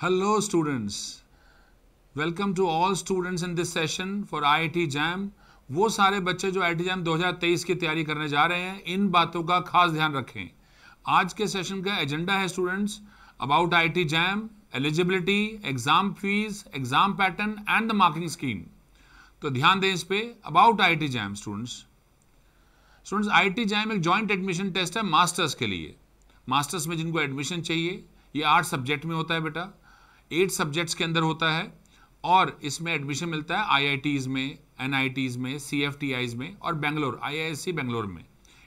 Hello students. Welcome to all students in this session for IIT JAM वो सारे बच्चे जो IIT JAM 2023 की तैयारी करने जा रहे हैं इन बातों का खास ध्यान रखें आज के सेशन का एजेंडा है students about IIT JAM eligibility exam fees exam pattern and the marking scheme तो ध्यान दें इस पर about I T JAM students students I T JAM एक ज्वाइंट एडमिशन टेस्ट है मास्टर्स के लिए मास्टर्स में जिनको एडमिशन चाहिए ये आठ सब्जेक्ट में होता है बेटा एट सब्जेक्ट्स के अंदर होता है और इसमें एडमिशन मिलता है आई में एन में सीएफटीआईज़ में और बेंगलोर सी बेंगलोर में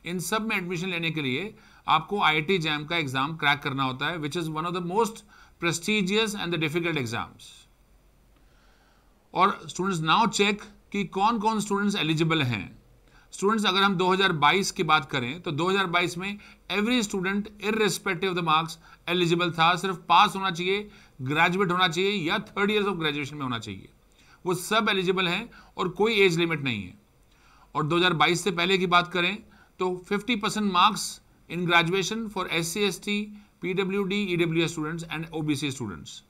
इन सब में एडमिशन लेने के लिए आपको आई जैम का एग्ज़ाम क्रैक करना होता है which is one of the most prestigious and the difficult exams और स्टूडेंट्स नाउ चेक कि कौन कौन स्टूडेंट्स एलिजिबल हैं स्टूडेंट्स अगर हम 2022 की बात करें तो 2022 में every student irrespective the marks eligible था सिर्फ पास होना चाहिए ग्रेजुएट होना चाहिए या थर्ड ईयर्स ऑफ ग्रेजुएशन में होना चाहिए वो सब एलिजिबल हैं और कोई एज लिमिट नहीं है और 2022 से पहले की बात करें तो 50 percent marks in graduation for S C S T P W D E W S students and O B C students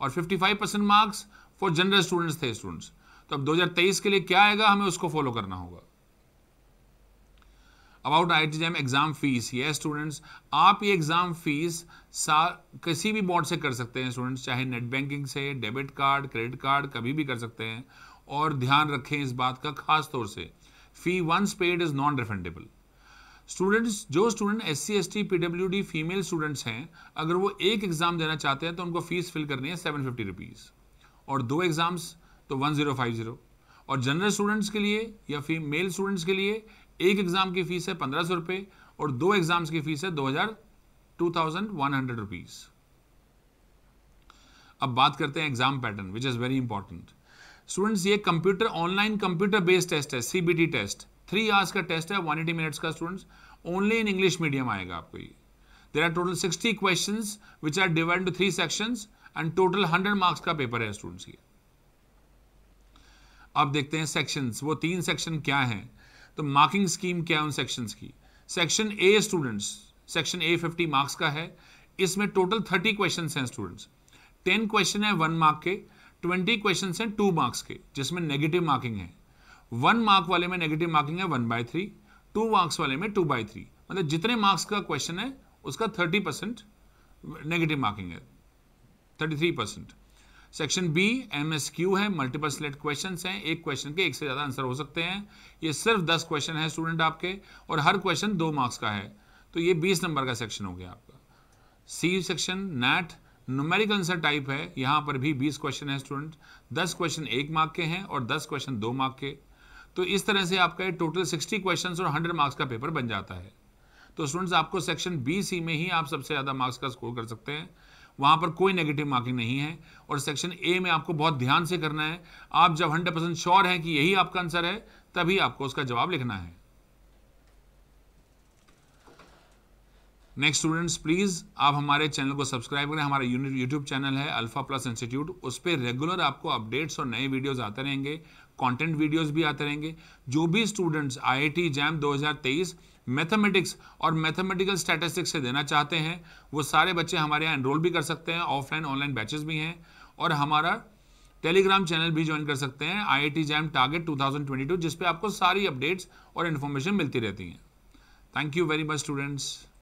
और 55 percent marks for general students थे स्टूडेंट्स तो अब 2023 के लिए क्या आएगा हमें उसको फॉलो करना होगा about I T exam fees ये स्टूडेंट्स आप ये एग्ज़ाम फ़ीस सा किसी भी बोर्ड से कर सकते हैं स्टूडेंट्स चाहे नेट बैंकिंग से डेबिट कार्ड क्रेडिट कार्ड कभी भी कर सकते हैं और ध्यान रखें इस बात का खास तौर से fee once paid is non refundable students जो student S C S T P W D female students हैं अगर वो एक एग्ज़ाम देना चाहते हैं तो उनको फ़ीस फिल करनी है सेवन फिफ्टी रुपीज़ और दो एग्ज़ाम्स तो वन ज़ीरो फाइव ज़ीरो और जनरल स्टूडेंट्स के लिए या फिर मेल स्टूडेंट्स के लिए एक एग्ज़ाम की फ़ीस है पंद्रह सौ रुपए और दो एग्ज़ाम्स की फ़ीस है दो हज़ार two thousand one hundred rupees अब बात करते हैं exam pattern which is very important students ये computer online computer based test है सीबीटी टेस्ट थ्री आवर्स का टेस्ट है वन एटी मिनट्स का students only in English medium आएगा आपको ये there are total sixty question which are divide to three section and total hundred marks का paper है students ये अब देखते हैं सेक्शंस वो तीन सेक्शन क्या हैं तो मार्किंग स्कीम क्या है उन सेक्शंस की section A students section A fifty marks का है इसमें टोटल थर्टी क्वेश्चन हैं स्टूडेंट्स टेन क्वेश्चन है वन मार्क के ट्वेंटी क्वेश्चन हैं टू मार्क्स के जिसमें नेगेटिव मार्किंग है वन मार्क वाले में नेगेटिव मार्किंग है one by three two marks वाले में टू बाय थ्री मतलब जितने मार्क्स का क्वेश्चन है उसका थर्टी परसेंट नेगेटिव मार्किंग है thirty three percent section B M S Q है मल्टीपल सिलेक्ट क्वेश्चन हैं एक क्वेश्चन के एक से ज़्यादा आंसर हो सकते हैं ये सिर्फ दस क्वेश्चन है स्टूडेंट आपके और हर क्वेश्चन दो मार्क्स का है तो ये बीस नंबर का सेक्शन हो गया आपका C section NAT numerical answer type है यहां पर भी बीस क्वेश्चन है स्टूडेंट दस क्वेश्चन एक मार्क के हैं और दस क्वेश्चन दो मार्क के तो इस तरह से आपका टोटल सिक्सटी क्वेश्चन और हंड्रेड मार्क्स का पेपर बन जाता है तो स्टूडेंट्स आपको सेक्शन बी सी में ही आप सबसे ज़्यादा मार्क्स का स्कोर कर सकते हैं वहाँ पर कोई नेगेटिव मार्किंग नहीं है और सेक्शन ए में आपको बहुत ध्यान से करना है आप जब हंड्रेड परसेंट श्योर हैं कि यही आपका आंसर है तभी आपको उसका जवाब लिखना है नेक्स्ट स्टूडेंट्स प्लीज़ आप हमारे चैनल को सब्सक्राइब करें हमारा यूट्यूब चैनल है अल्फा प्लस इंस्टीट्यूट उस पर रेगुलर आपको अपडेट्स और नए वीडियोज़ आते रहेंगे कॉन्टेंट वीडियोज भी आते रहेंगे जो भी students I I T JAM तेईस मैथमेटिक्स और मैथमेटिकल स्टैटिस्टिक्स से देना चाहते हैं वो सारे बच्चे हमारे यहाँ एनरोल भी कर सकते हैं ऑफलाइन ऑनलाइन बैचेस भी हैं और हमारा टेलीग्राम चैनल भी ज्वाइन कर सकते हैं आई जैम टारगेट 2022 जिस जिसपे आपको सारी अपडेट्स और इन्फॉर्मेशन मिलती रहती हैं thank you very much students